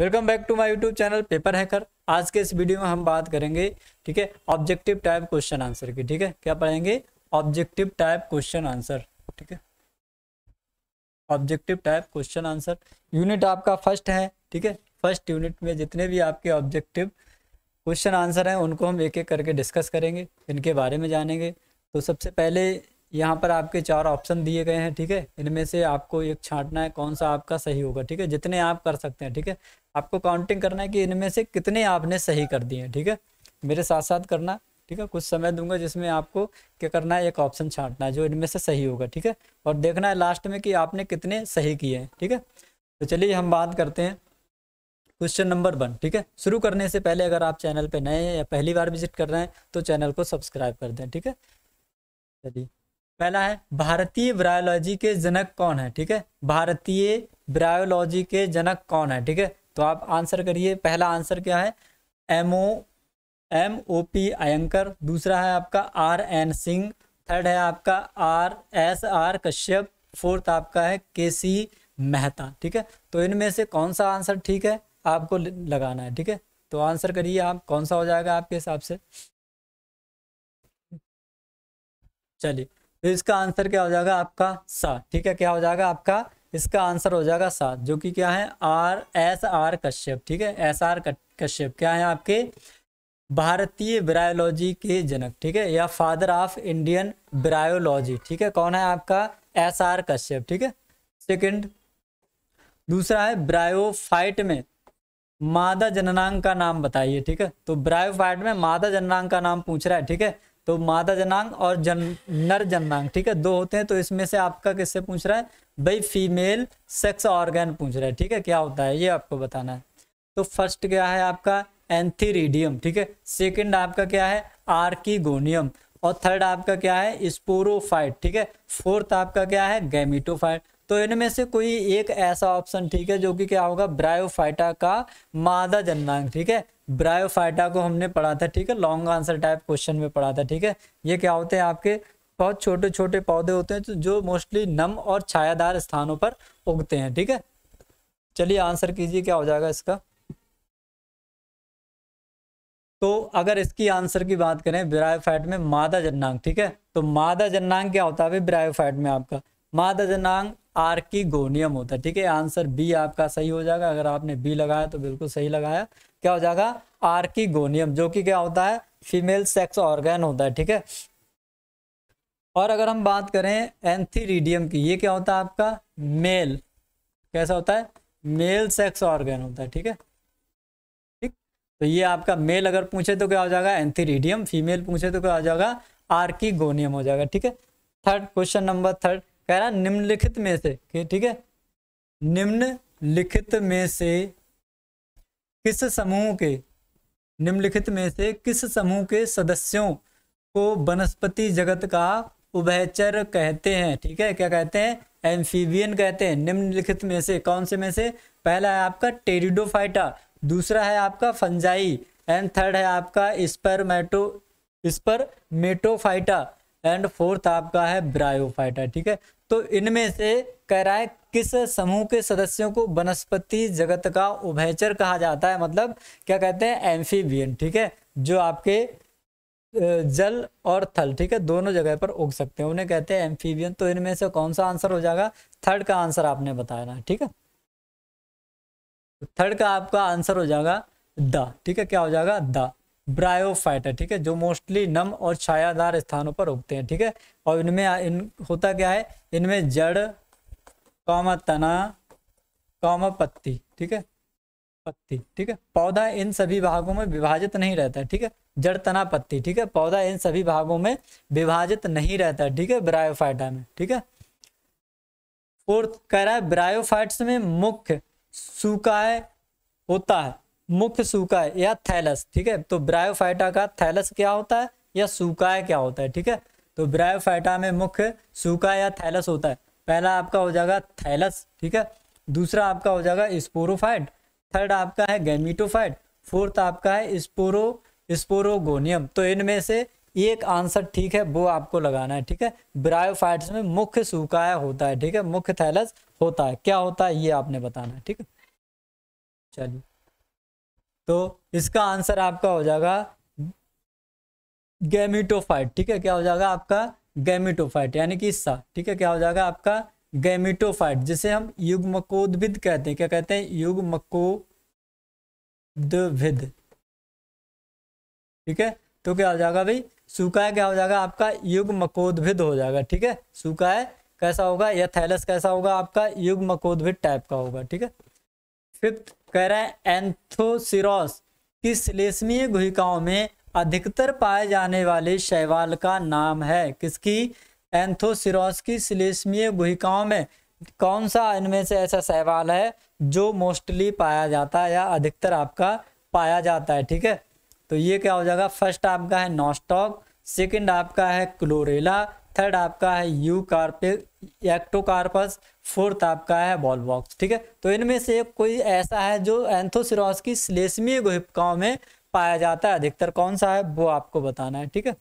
welcome back to my YouTube channel paper hacker आज के इस वीडियो में हम बात करेंगे ठीक है ऑब्जेक्टिव टाइप क्वेश्चन आंसर की ठीक है क्या पढ़ेंगे ऑब्जेक्टिव टाइप क्वेश्चन आंसर ठीक है objective type question answer unit आपका फर्स्ट है ठीक है फर्स्ट यूनिट में जितने भी आपके ऑब्जेक्टिव क्वेश्चन आंसर हैं उनको हम एक एक करके डिस्कस करेंगे इनके बारे में जानेंगे तो सबसे पहले यहाँ पर आपके चार ऑप्शन दिए गए हैं ठीक है इनमें से आपको एक छांटना है कौन सा आपका सही होगा ठीक है जितने आप कर सकते हैं ठीक है आपको काउंटिंग करना है कि इनमें से कितने आपने सही कर दिए ठीक है मेरे साथ साथ करना ठीक है कुछ समय दूंगा जिसमें आपको क्या करना है एक ऑप्शन छांटना है जो इनमें से सही होगा ठीक है और देखना है लास्ट में कि आपने कितने सही किए हैं ठीक है तो चलिए हम बात करते हैं क्वेश्चन नंबर वन ठीक है शुरू करने से पहले अगर आप चैनल पर नए हैं या पहली बार विजिट कर रहे हैं तो चैनल को सब्सक्राइब कर दें ठीक है चलिए पहला है भारतीय ब्रायोलॉजी के जनक कौन है ठीक है भारतीय ब्रायोलॉजी के जनक कौन है ठीक है तो आप आंसर करिए पहला आंसर क्या है M O M O P Iyengar दूसरा है आपका आर एन सिंह थर्ड है आपका R S R Kashyap fourth आपका है के सी मेहता ठीक है तो इनमें से कौन सा आंसर ठीक है आपको लगाना है ठीक है तो आंसर करिए आप कौन सा हो जाएगा आपके हिसाब से चलिए तो इसका आंसर क्या हो जाएगा आपका सा ठीक है क्या हो जाएगा आपका इसका आंसर हो जाएगा सात जो कि क्या है आर एस आर कश्यप ठीक है एस आर कश्यप क्या है आपके भारतीय ब्रायोलॉजी के जनक ठीक है या फादर ऑफ इंडियन ब्रायोलॉजी ठीक है कौन है आपका एस आर कश्यप ठीक है सेकंड दूसरा है ब्रायोफाइट में मादा जननांग का नाम बताइए ठीक है तो ब्रायोफाइट में मादा जननांग का नाम पूछ रहा है ठीक है तो मादा जनांग और जन नर जननांग ठीक है दो होते हैं तो इसमें से आपका किससे पूछ रहा है भाई फीमेल सेक्स ऑर्गेन पूछ रहा है ठीक है क्या होता है ये आपको बताना है तो फर्स्ट क्या है आपका एंथीरिडियम ठीक है सेकंड आपका क्या है आर्कीगोनियम और थर्ड आपका क्या है स्पोरोफाइट ठीक है फोर्थ आपका क्या है गैमिटोफाइट तो इनमें से कोई एक ऐसा ऑप्शन ठीक है जो कि क्या होगा ब्रायोफाइटा का मादा जननांग ठीक है ब्रायोफाइटा को हमने पढ़ा था ठीक है लॉन्ग आंसर टाइप क्वेश्चन में पढ़ा था ठीक है ये क्या होते हैं आपके बहुत छोटे छोटे पौधे होते हैं तो जो मोस्टली नम और छायादार स्थानों पर उगते हैं ठीक है चलिए आंसर कीजिए क्या हो जाएगा इसका तो अगर इसकी आंसर की बात करें ब्रायोफाइट में मादा जन्नांग ठीक है तो मादा जन्नांग क्या होता है ब्रायोफाइट में आपका मादा आर की गोनियम होता है ठीक है आंसर बी आपका सही हो जाएगा अगर आपने बी लगाया तो बिल्कुल सही लगाया क्या हो जाएगा आर्किगोनियम जो कि क्या होता है फीमेल सेक्स ऑर्गेन होता है ठीक है और अगर हम बात करें एंथीरिडियम की ये क्या होता है आपका मेल कैसा होता है मेल सेक्स ऑर्गेन होता है ठीक है ठीक तो ये आपका मेल अगर पूछे तो क्या हो जाएगा एंथीरिडियम फीमेल पूछे तो क्या हो जाएगा आर्किगोनियम हो जाएगा ठीक है थर्ड क्वेश्चन नंबर थर्ड कह रहा है निम्नलिखित में से ठीक है निम्नलिखित में से किस समूह के निम्नलिखित में से किस समूह के सदस्यों को वनस्पति जगत का उभयचर कहते हैं ठीक है क्या कहते हैं एम्फीबियन कहते हैं निम्नलिखित में से कौन से में से पहला है आपका टेरिडोफाइटा दूसरा है आपका फंजाई एंड थर्ड है आपका spermato spermatophyta and fourth आपका है ब्रायोफाइटा ठीक है तो इनमें से कह रहा है किस समूह के सदस्यों को वनस्पति जगत का उभयचर कहा जाता है मतलब क्या कहते हैं एम्फीबियन ठीक है जो आपके जल और थल ठीक है दोनों जगह पर उग सकते हैं उन्हें कहते हैं एम्फीबियन तो इनमें से कौन सा आंसर हो जाएगा थर्ड का आंसर आपने बताया ठीक है थर्ड का आपका आंसर हो जाएगा द ठीक है क्या हो जाएगा द ब्रायोफाइटा ठीक है जो मोस्टली नम और छायादार स्थानों पर उगते हैं ठीक है और इनमें इन होता क्या है इनमें जड़ कौमा तना कौमा पत्ती ठीक है पत्ती ठीक है पौधा इन सभी भागों में विभाजित नहीं रहता है ठीक है जड़ तना पत्ती ठीक है पौधा इन सभी भागों में विभाजित नहीं रहता ठीक है ब्रायोफाइटा में ठीक है फोर्थ कह रहा है ब्रायोफाइट्स में मुख्य सूकाय होता है मुख्य सूकाय या थैलस ठीक है तो ब्रायोफाइटा का थैलस क्या होता है या सूकाय क्या होता है ठीक है तो ब्रायोफाइटा में मुख्य सूखा या थैलस होता है पहला आपका हो जाएगा थैलस ठीक है दूसरा आपका हो जाएगा स्पोरोफाइट थर्ड आपका है गैमिटोफाइट फोर्थ आपका है स्पोरो स्पोरोगोनियम तो इनमें से एक आंसर ठीक है वो आपको लगाना है ठीक है ब्रायोफाइट्स में मुख्य सूखाया होता है ठीक है मुख्य थैलस होता है क्या होता है ये आपने बताना है ठीक है चलिए तो इसका आंसर आपका हो जाएगा गैमिटोफाइट ठीक है क्या हो जाएगा आपका गैमिटोफाइट यानी कि हिस्सा ठीक है क्या हो जाएगा आपका गैमिटोफाइट जिसे हम युग्मकोद्भिद कहते हैं क्या कहते हैं युग्मकोद्भिद ठीक है तो क्या हो जाएगा भाई सूखा है क्या हो जाएगा आपका युग्मकोद्भिद हो जाएगा ठीक है सूखा है कैसा होगा या थैलस कैसा होगा आपका युग्मकोद्भिद टाइप का होगा ठीक है फिफ्थ कह रहा है एंथोसिरोस की श्लेष्मीय गुहिकाओं में अधिकतर पाए जाने वाले शैवाल का नाम है किसकी एंथोसिरोस की सिलेशमीय भूहिकाओं में कौन सा इनमें से ऐसा शैवाल है जो मोस्टली पाया जाता है या अधिकतर आपका पाया जाता है ठीक है तो ये क्या हो जाएगा फर्स्ट आपका है नॉस्टॉक सेकंड आपका है क्लोरेला थर्ड आपका है यू कार्पे एक्टोकार्पस फोर्थ आपका है बॉलबॉक्स ठीक है तो इनमें से कोई ऐसा है जो एंथोसिरोस की श्लेष्मीय गुहिपकाओं में पाया जाता है अधिकतर कौन सा है वो आपको बताना है ठीक है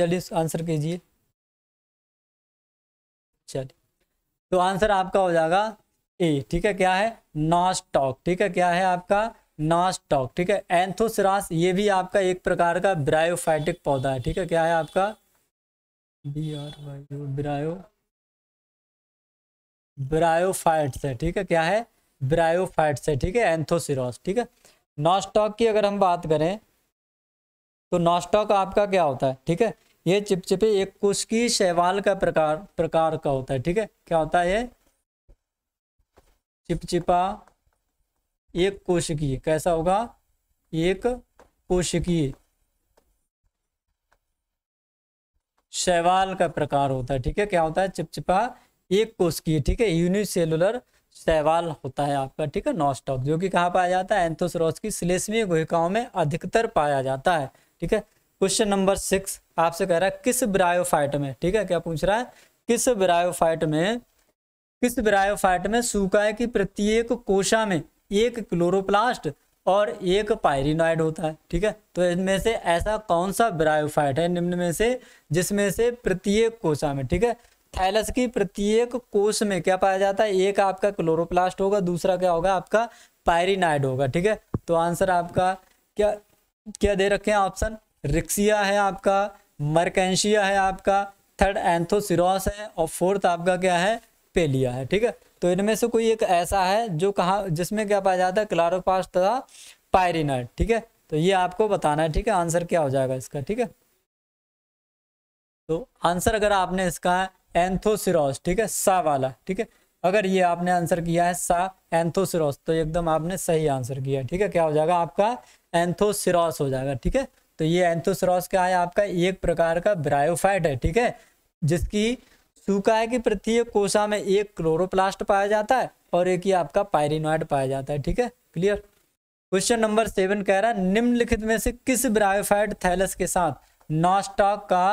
चलिए आंसर कीजिए चलिए तो आंसर आपका हो जाएगा ए ठीक है क्या है नॉस्टॉक ठीक है क्या है आपका नॉस्टॉक ठीक है एंथोसरास ये भी आपका एक प्रकार का ब्रायोफाइटिक पौधा है ठीक है क्या है आपका B R Y bryo bryophytes है ठीक है क्या है ब्रायोफाइट्स है ठीक है एंथोसिरोस ठीक है नॉस्टॉक की अगर हम बात करें तो नॉस्टॉक आपका क्या होता है ठीक है ये चिपचिपे एक कुश्की शैवाल का प्रकार प्रकार का होता है ठीक है क्या होता है ये चिपचिपा एक कोशिकीय कैसा होगा एक कोशिकीय शैवाल का प्रकार होता है ठीक है क्या होता है चिपचिपा एक कोशिकीय ठीक है यूनिसेलुलर शैवाल होता है आपका ठीक है नॉस्टॉक जो कि कहाँ पाया जाता है एंथोसरोस की सिलेसमी गुहिकाओं में अधिकतर पाया जाता है ठीक है क्वेश्चन नंबर सिक्स आपसे कह रहा है किस ब्रायोफाइट में ठीक है क्या पूछ रहा है किस ब्रायोफाइट में किस ब्रायोफाइट में सूखाए की प्रत्येक कोशा में एक क्लोरोप्लास्ट और एक पायरिनॉइड होता है ठीक है तो इनमें से ऐसा कौन सा ब्रायोफाइट है निम्न में से जिसमें से प्रत्येक कोशा में ठीक है थैलस की प्रत्येक कोष में क्या पाया जाता है एक आपका क्लोरोप्लास्ट होगा दूसरा क्या होगा आपका पायरिनाइड होगा ठीक है तो आंसर आपका क्या क्या दे रखे हैं ऑप्शन रिक्सिया है आपका मर्केंशिया है आपका थर्ड एंथोसिरोस है और फोर्थ आपका क्या है पेलिया है ठीक है तो इनमें से कोई एक ऐसा है जो कहा जिसमें क्या पाया जाता है क्लोरोप्लास्ट तथा पायरिनाइड ठीक है तो ये आपको बताना है ठीक है आंसर क्या हो जाएगा इसका ठीक है तो आंसर अगर आपने इसका एंथोसिरोस ठीक है सा वाला ठीक है अगर ये आपने आंसर किया है सा एंथोसिरोस तो एकदम आपने सही आंसर किया ठीक है क्या हो जाएगा आपका एंथोसिरोस हो जाएगा ठीक है तो ये एंथोसिरोस क्या है आपका एक प्रकार का ब्रायोफाइट है ठीक है जिसकी सूखा की प्रत्येक कोशा में एक क्लोरोप्लास्ट पाया जाता है और एक ही आपका पायरिनॉइड पाया जाता है ठीक है क्लियर क्वेश्चन नंबर सेवन कह रहा है निम्नलिखित में से किस ब्रायोफाइट थैलस के साथ नॉस्टॉक का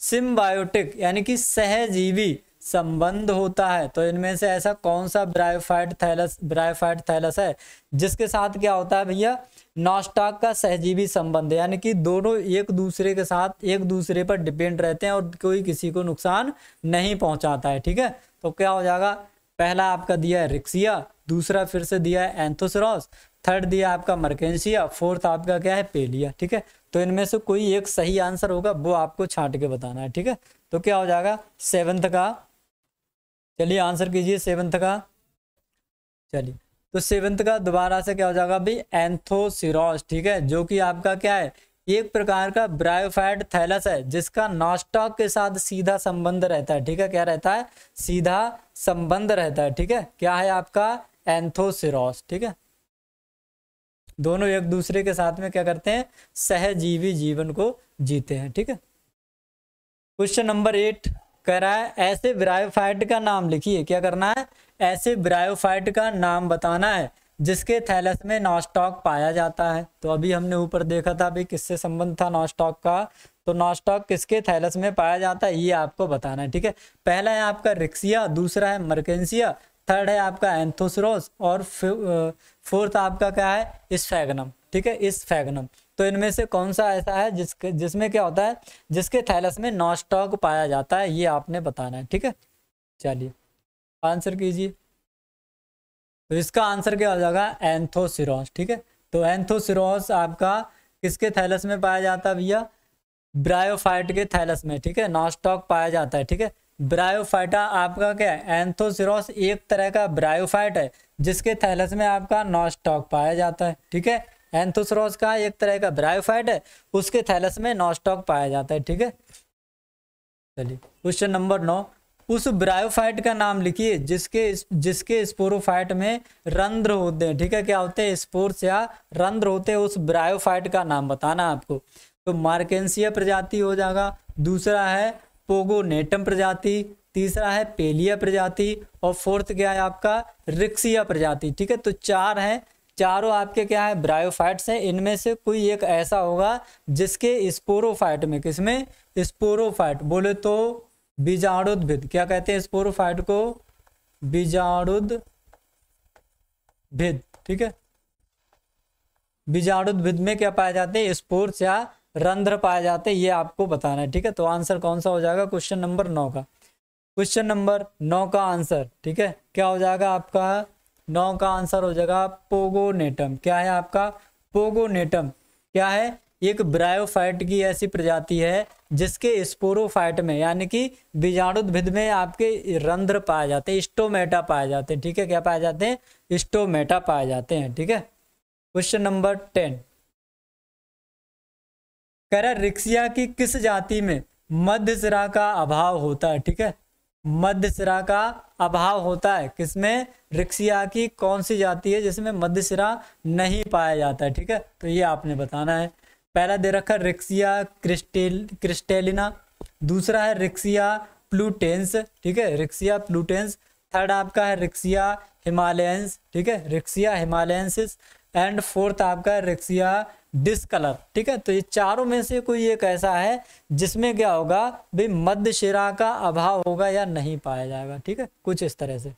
सिम्बायोटिक यानी कि सहजीवी संबंध होता है तो इनमें से ऐसा कौन सा ब्रायोफाइट थैलस ब्रायोफाइट थैलस है जिसके साथ क्या होता है भैया नॉस्टाक का सहजीवी संबंध यानी कि दोनों एक दूसरे के साथ एक दूसरे पर डिपेंड रहते हैं और कोई किसी को नुकसान नहीं पहुंचाता है ठीक है तो क्या हो जाएगा पहला आपका दिया है रिक्सिया दूसरा फिर से दिया है एंथोसरॉस थर्ड दिया आपका मर्केंसिया फोर्थ आपका क्या है पेलिया ठीक है तो इनमें से कोई एक सही आंसर होगा वो आपको छांट के बताना है ठीक है तो क्या हो जाएगा सेवंथ का चलिए आंसर कीजिए सेवंथ का चलिए तो सेवंथ का दोबारा से क्या हो जाएगा भाई एंथोसिरोस ठीक है जो कि आपका क्या है एक प्रकार का ब्रायोफाइड थैलस है जिसका नॉस्टॉक के साथ सीधा संबंध रहता है ठीक है क्या रहता है सीधा संबंध रहता है ठीक है क्या है आपका एंथोसिरोस ठीक है दोनों एक दूसरे के साथ में क्या करते हैं सहजीवी जीवन को जीते हैं ठीक है क्वेश्चन नंबर एट कह रहा है ऐसे ब्रायोफाइट का नाम लिखिए क्या करना है ऐसे ब्रायोफाइट का नाम बताना है जिसके थैलस में नॉस्टॉक पाया जाता है तो अभी हमने ऊपर देखा था अभी किससे संबंध था नॉस्टॉक का तो नॉस्टॉक किसके थैलस में पाया जाता है ये आपको बताना है ठीक है पहला है आपका रिक्सिया दूसरा है मर्केंसिया थर्ड है आपका एंथोसरोस और फोर्थ आपका क्या है इस फैगनम ठीक है इस फैगनम तो इनमें से कौन सा ऐसा है जिसके जिसमें क्या होता है जिसके थैलस में नॉस्टॉक पाया जाता है ये आपने बताना है ठीक है चलिए आंसर कीजिए तो इसका आंसर क्या हो जाएगा एंथोसिरोस ठीक है तो एंथोसिरोस आपका किसके थैलस में पाया जाता है भैया ब्रायोफाइट के थैलस में ठीक है नॉस्टॉक पाया जाता है ठीक है ब्रायोफाइटा आपका क्या है एंथोसिरोस एक तरह का ब्रायोफाइट है जिसके थैलस में आपका नॉस्टॉक पाया जाता है ठीक है एंथोसिरोस का एक तरह का ब्रायोफाइट है उसके थैलस में नॉस्टॉक पाया जाता है ठीक है चलिए क्वेश्चन नंबर नौ उस ब्रायोफाइट का नाम लिखिए जिसके जिसके स्पोरोफाइट में रंध्र होते हैं ठीक है क्या होते हैं स्पोर्स या रंध्र होते हैं उस ब्रायोफाइट का नाम बताना आपको तो मार्केंसिया प्रजाति हो जाएगा दूसरा है पोगोनेटम प्रजाति तीसरा है पेलिया प्रजाति और फोर्थ क्या है आपका रिक्सिया प्रजाति ठीक है तो चार हैं चारों आपके क्या है ब्रायोफाइट्स हैं इनमें से कोई एक ऐसा होगा जिसके स्पोरोफाइट में किसमें स्पोरोफाइट बोले तो बीजाणुद्भिद क्या कहते हैं स्पोरोफाइट को बीजाणुद्भिद ठीक है बीजाणुद्भिद में क्या पाए जाते हैं स्पोर्स या रंध्र पाए जाते हैं ये आपको बताना है ठीक है तो आंसर कौन सा हो जाएगा क्वेश्चन नंबर नौ का क्वेश्चन नंबर नौ का आंसर ठीक है क्या हो जाएगा आपका नौ का आंसर हो जाएगा पोगोनेटम क्या है आपका पोगोनेटम क्या है एक ब्रायोफाइट की ऐसी प्रजाति है जिसके स्पोरोफाइट में यानी कि बीजाणुद्भिद में आपके रंध्र पाए जाते हैं स्टोमेटा पाए जाते हैं ठीक है क्या पाए जाते हैं स्टोमेटा पाए जाते हैं ठीक है क्वेश्चन नंबर टेन कह रहा रिक्सिया की किस जाति में मध्य सिरा का अभाव होता है ठीक है मध्य सिरा का अभाव होता है किसमें रिक्सिया की कौन सी जाति है जिसमें मध्य सिरा नहीं पाया जाता है ठीक है तो ये आपने बताना है पहला दे रखा है रिक्सिया क्रिस्टेल क्रिस्टेलिना दूसरा है रिक्सिया प्लूटेंस ठीक है रिक्सिया प्लूटेंस थर्ड आपका है रिक्सिया हिमालयंस ठीक है रिक्सिया हिमालयंसिस एंड फोर्थ आपका है रिक्सिया डिसकलर ठीक है तो ये चारों में से कोई एक ऐसा है जिसमें क्या होगा भाई मध्य शिरा का अभाव होगा या नहीं पाया जाएगा ठीक है कुछ इस तरह से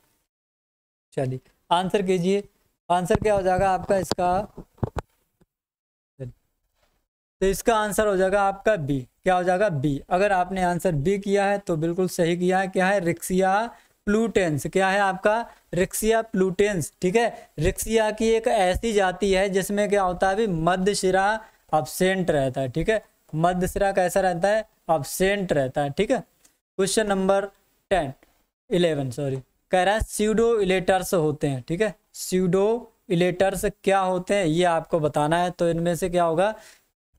चलिए आंसर कीजिए आंसर क्या हो जाएगा आपका इसका तो इसका आंसर हो जाएगा आपका बी क्या हो जाएगा बी अगर आपने आंसर बी किया है तो बिल्कुल सही किया है क्या है रिक्सिया प्लूटेंस क्या है आपका रिक्सिया प्लूटेंस ठीक है रिक्सिया की एक ऐसी जाति है जिसमें क्या होता है अभी मध्य शिरा अपसेंट रहता है ठीक है मध्य शिरा कैसा रहता है अपसेंट रहता है ठीक है question number ten eleven sorry कह रहा है सीडो इलेटर्स होते हैं ठीक है सीडो इलेटर्स क्या होते हैं ये आपको बताना है तो इनमें से क्या होगा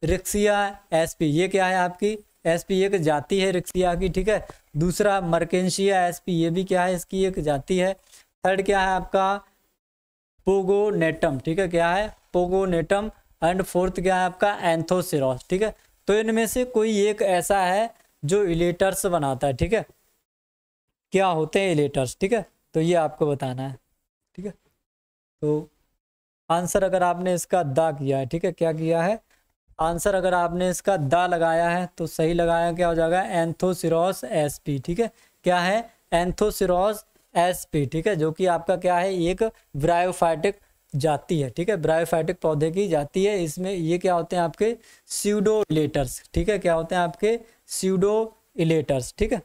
रिक्सिया एसपी ये क्या है आपकी एस पी एक जाति है रिक्सिया की ठीक है दूसरा मर्केंशिया एस पी ये भी क्या है इसकी एक जाति है थर्ड क्या है आपका पोगोनेटम ठीक है क्या है पोगोनेटम एंड फोर्थ क्या है आपका एंथोसिरोस ठीक है तो इनमें से कोई एक ऐसा है जो इलेटर्स बनाता है ठीक है क्या होते हैं इलेटर्स ठीक है तो ये आपको बताना है ठीक है तो आंसर अगर आपने इसका दा किया है ठीक है क्या किया है आंसर अगर आपने इसका द लगाया है तो सही लगाया क्या हो जाएगा एंथोसिरोस एसपी ठीक है क्या है एस एसपी ठीक है जो कि आपका क्या है एक ब्रायोफाइटिक जाती है ठीक है ब्रायोफाइटिक पौधे की जाती है इसमें ये क्या होते हैं आपके सीडो इलेटर्स ठीक है क्या होते हैं आपके सीडो इलेटर्स ठीक है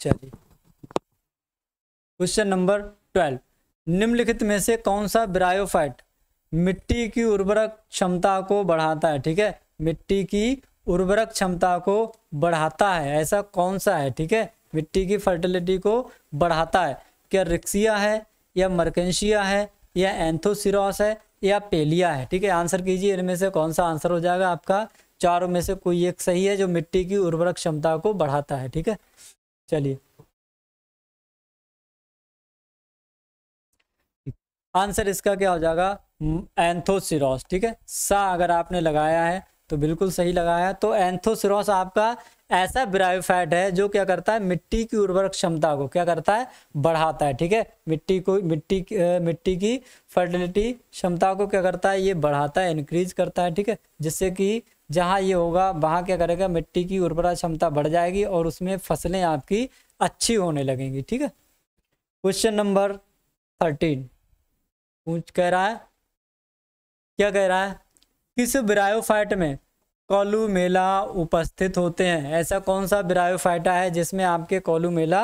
चलिए क्वेश्चन नंबर ट्वेल्व निम्नलिखित में से कौन सा ब्रायोफाइट मिट्टी की उर्वरक क्षमता को बढ़ाता है ठीक है मिट्टी की उर्वरक क्षमता को बढ़ाता है ऐसा कौन सा है ठीक है मिट्टी की फर्टिलिटी को बढ़ाता है क्या रिक्सिया है या मर्केंशिया है या एंथोसिरोस है या पेलिया है ठीक है आंसर कीजिए इनमें से कौन सा आंसर हो जाएगा आपका चारों में से कोई एक सही है जो मिट्टी की उर्वरक क्षमता को बढ़ाता है ठीक है चलिए आंसर इसका क्या हो जाएगा एंथोसिरोस ठीक है सा अगर आपने लगाया है तो बिल्कुल सही लगाया तो एंथोसिरोस आपका ऐसा ब्रायोफाइट है जो क्या करता है मिट्टी की उर्वरक क्षमता को क्या करता है बढ़ाता है ठीक है मिट्टी को मिट्टी मिट्टी की फर्टिलिटी क्षमता को क्या करता है ये बढ़ाता है इंक्रीज करता है ठीक है जिससे कि जहाँ ये होगा वहाँ क्या करेगा मिट्टी की उर्वरा क्षमता बढ़ जाएगी और उसमें फसलें आपकी अच्छी होने लगेंगी ठीक है क्वेश्चन नंबर थर्टीन पूछ कह रहा है क्या कह रहा है किस ब्रायोफाइट में मेला उपस्थित होते हैं ऐसा कौन सा ब्रायोफाइटा है जिसमें आपके कॉलू मेला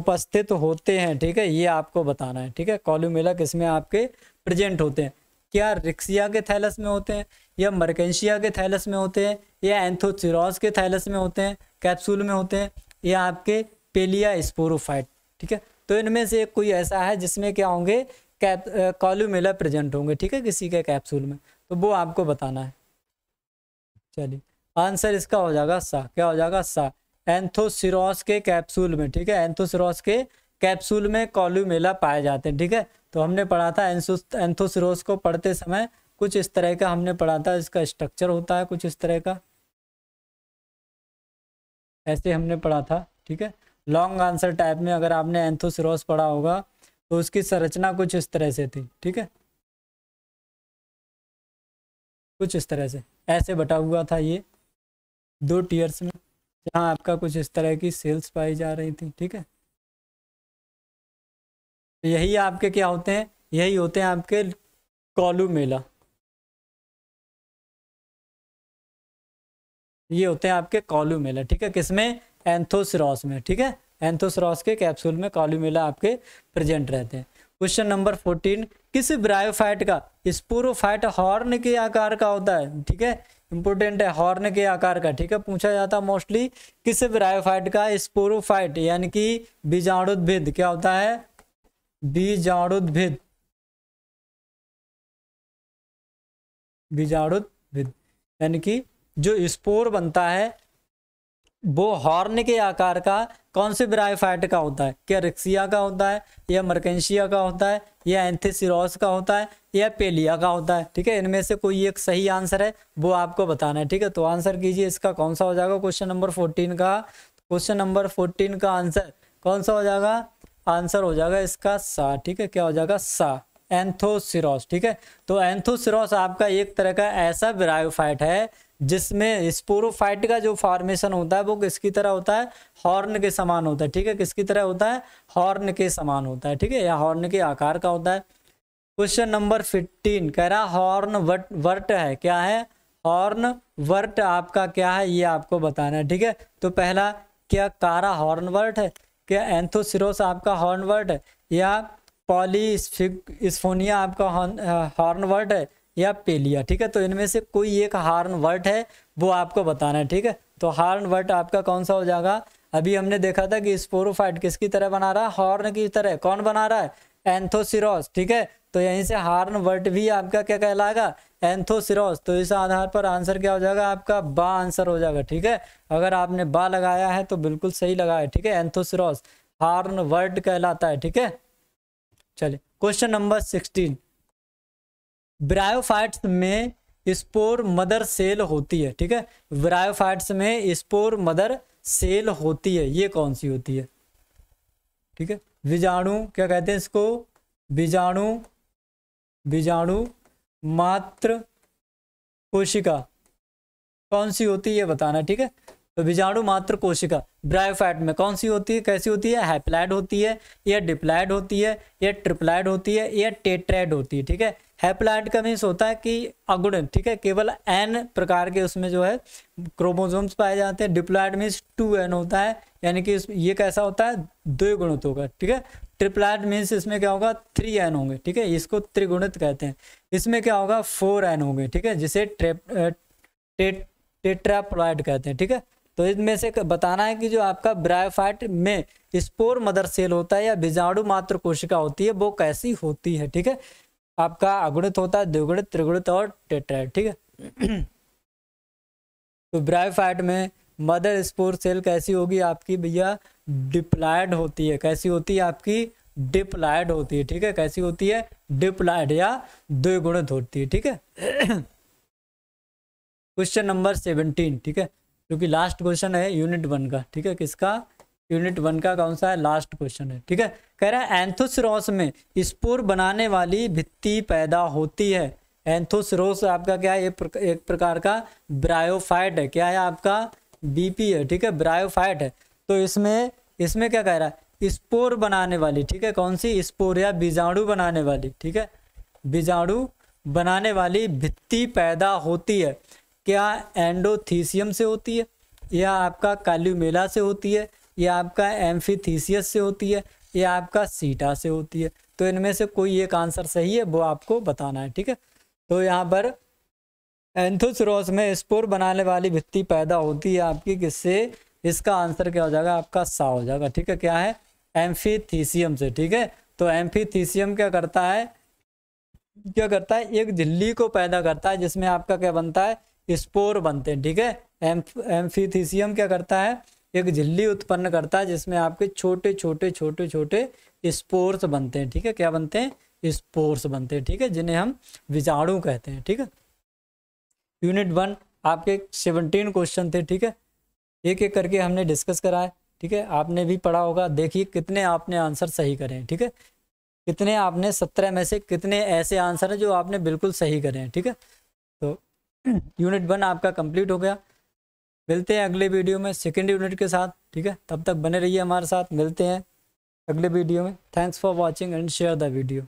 उपस्थित होते हैं ठीक है ये आपको बताना है ठीक है मेला किसमें आपके प्रेजेंट होते हैं क्या रिक्सिया के थैलस में होते हैं या मर्केंशिया के थैलस में होते हैं या एंथोचिरॉस के थैलस में होते हैं कैप्सूल में होते हैं या आपके पेलिया स्पोरोफाइट ठीक है तो इनमें से कोई ऐसा है जिसमें क्या होंगे कैप कॉलूमेला प्रेजेंट होंगे ठीक है किसी के कैप्सूल में तो वो आपको बताना है चलिए आंसर इसका हो जाएगा सा क्या हो जाएगा सा एंथोसिरोस के कैप्सूल में ठीक है एंथोसिरोस के कैप्सूल में कॉलूमेला पाए जाते हैं ठीक है तो हमने पढ़ा था एंथोसिरोस को पढ़ते समय कुछ इस तरह का हमने पढ़ा था इसका स्ट्रक्चर होता है कुछ इस तरह का ऐसे हमने पढ़ा था ठीक है लॉन्ग आंसर टाइप में अगर आपने एंथोसिरोस पढ़ा होगा तो उसकी संरचना कुछ इस तरह से थी ठीक है कुछ इस तरह से ऐसे बटा हुआ था ये दो टीयर्स में जहाँ आपका कुछ इस तरह की सेल्स पाई जा रही थी ठीक है तो यही आपके क्या होते हैं यही होते हैं आपके कॉलू मेला ये होते हैं आपके कॉलू मेला ठीक है किसमें एंथोसरॉस में ठीक है एंथोसरॉस के कैप्सूल में कॉल्यूमेला आपके प्रेजेंट रहते हैं क्वेश्चन नंबर फोर्टीन किस ब्रायोफाइट का स्पोरोफाइट हॉर्न के आकार का होता है ठीक है इंपोर्टेंट है हॉर्न के आकार का ठीक है पूछा जाता है मोस्टली किस ब्रायोफाइट का स्पोरोफाइट यानी कि बीजाणुद्भिद क्या होता है बीजाणुद्भिद बीजाणुद्भिद यानी कि जो स्पोर बनता है वो हॉर्न के आकार का कौन से ब्रायोफाइट का होता है क्या रिक्सिया का होता है या मरकेंशिया का होता है या एंथेसिरोस का होता है या पेलिया का होता है ठीक है इनमें से कोई एक सही आंसर है वो आपको बताना है ठीक है तो आंसर कीजिए इसका कौन सा हो जाएगा क्वेश्चन नंबर फोर्टीन का क्वेश्चन नंबर फोर्टीन का आंसर कौन सा हो जाएगा आंसर हो जाएगा इसका सा ठीक है क्या हो जाएगा सा एंथोसिरोस ठीक है तो एंथोसिरोस आपका एक तरह का ऐसा ब्रायोफाइट है जिसमें स्पोरोफाइट का जो फॉर्मेशन होता है वो किसकी तरह होता है हॉर्न के समान होता है ठीक है किसकी तरह होता है हॉर्न के समान होता है ठीक है या हॉर्न के आकार का होता है क्वेश्चन नंबर फिफ्टीन कह रहा हॉर्न वर्ट वर्ट है क्या है हॉर्न वर्ट आपका क्या है ये आपको बताना है ठीक है तो पहला क्या कारा हॉर्न वर्ट है क्या एंथोसिरोस आपका हॉर्न वर्ट है या पॉलीस्फोनिया आपका हॉर्न वर्ड है या पेलिया ठीक है तो इनमें से कोई एक हार्न वर्ट है वो आपको बताना है ठीक है तो हार्न वर्ट आपका कौन सा हो जाएगा अभी हमने देखा था कि स्पोरोफाइट किसकी तरह बना रहा है हॉर्न की तरह कौन बना रहा है एंथोसिरोस ठीक है तो यहीं से हार्न वर्ट भी आपका क्या कहलाएगा एंथोसिरोस तो इस आधार पर आंसर क्या हो जाएगा आपका बा आंसर हो जाएगा ठीक है अगर आपने बा लगाया है तो बिल्कुल सही लगाया ठीक है एंथोसिरोस हार्न वर्ट कहलाता है ठीक है चलिए क्वेश्चन नंबर सिक्सटीन ब्रायोफाइट्स में स्पोर मदर सेल होती है ठीक है ब्रायोफाइट्स में स्पोर मदर सेल होती है ये कौन सी होती है ठीक है बीजाणु क्या कहते हैं इसको बीजाणु बीजाणु मात्र कोशिका कौन सी होती है बताना ठीक है तो बीजाणु मात्र कोशिका ब्रायोफाइट में कौन सी होती है कैसी होती है हैप्लाइड होती है या डिप्लाइड होती है या ट्रिप्लाइड होती है या टेट्राइड होती है ठीक है हैप्लाइड का मीन्स होता है कि अगुण ठीक है केवल एन प्रकार के उसमें जो है क्रोमोजोम्स पाए जाते हैं डिप्लाइड मीन्स टू एन होता है यानी कि ये कैसा होता है दो गुणित होगा ठीक है ट्रिप्लाइड मीन्स इसमें क्या होगा थ्री एन होंगे ठीक है इसको त्रिगुणित कहते हैं इसमें क्या होगा फोर एन होंगे ठीक है जिसे ट्रेप टेट्राप्लाइड कहते हैं ठीक है तो इनमें से बताना है कि जो आपका ब्रायोफाइट में स्पोर मदर सेल होता है या बीजाणु मात्र कोशिका होती है वो कैसी होती है ठीक है आपका अगुणित होता है द्विगुणित त्रिगुणित और टेट्राइड ठीक है तो ब्रायोफाइट में मदर स्पोर सेल कैसी होगी आपकी भैया डिप्लाइड होती है कैसी होती है आपकी डिप्लाइड होती है ठीक है कैसी होती है डिप्लाइड या द्विगुणित होती है ठीक है क्वेश्चन नंबर सेवनटीन ठीक है क्योंकि लास्ट क्वेश्चन है यूनिट वन का ठीक है किसका यूनिट वन का कौन सा है लास्ट क्वेश्चन है ठीक है कह रहा है एंथोसरोस में स्पोर बनाने वाली भित्ति पैदा होती है एंथोसरोस आपका क्या है एक, प्र, एक प्रकार का ब्रायोफाइट है क्या है आपका बीपी है ठीक है ब्रायोफाइट है तो इसमें इसमें क्या कह रहा है स्पोर बनाने वाली ठीक है कौन सी स्पोर या बीजाणु बनाने वाली ठीक है बीजाणु बनाने वाली भित्ती पैदा होती है क्या एंडोथीसियम से होती है या आपका कैल्यूमेला से होती है या आपका एम्फीथीसियस से होती है या आपका सीटा से होती है तो इनमें से कोई एक आंसर सही है वो आपको बताना है ठीक है तो यहाँ पर एंथोसरोस में स्पोर बनाने वाली भित्ति पैदा होती है आपकी किससे इसका आंसर क्या हो जाएगा आपका सा हो जाएगा ठीक है क्या है एम्फीथीसियम से ठीक है तो एम्फीथीसियम क्या करता है क्या करता है एक झिल्ली को पैदा करता है जिसमें आपका क्या बनता है स्पोर बनते हैं ठीक है एम्फीथीसियम क्या करता है एक झिल्ली उत्पन्न करता है जिसमें आपके छोटे छोटे छोटे छोटे स्पोर्स बनते हैं ठीक है क्या बनते हैं स्पोर्स बनते हैं ठीक है जिन्हें हम विजाणु कहते हैं ठीक है यूनिट वन आपके सेवनटीन क्वेश्चन थे ठीक है एक एक करके हमने डिस्कस कराए ठीक है आपने भी पढ़ा होगा देखिए कितने आपने आंसर सही करें ठीक है कितने आपने सत्रह में से कितने ऐसे आंसर हैं जो आपने बिल्कुल सही करें ठीक है तो यूनिट वन आपका कंप्लीट हो गया मिलते हैं अगले वीडियो में सेकेंड यूनिट के साथ ठीक है तब तक बने रहिए हमारे साथ मिलते हैं अगले वीडियो में thanks for watching and share the video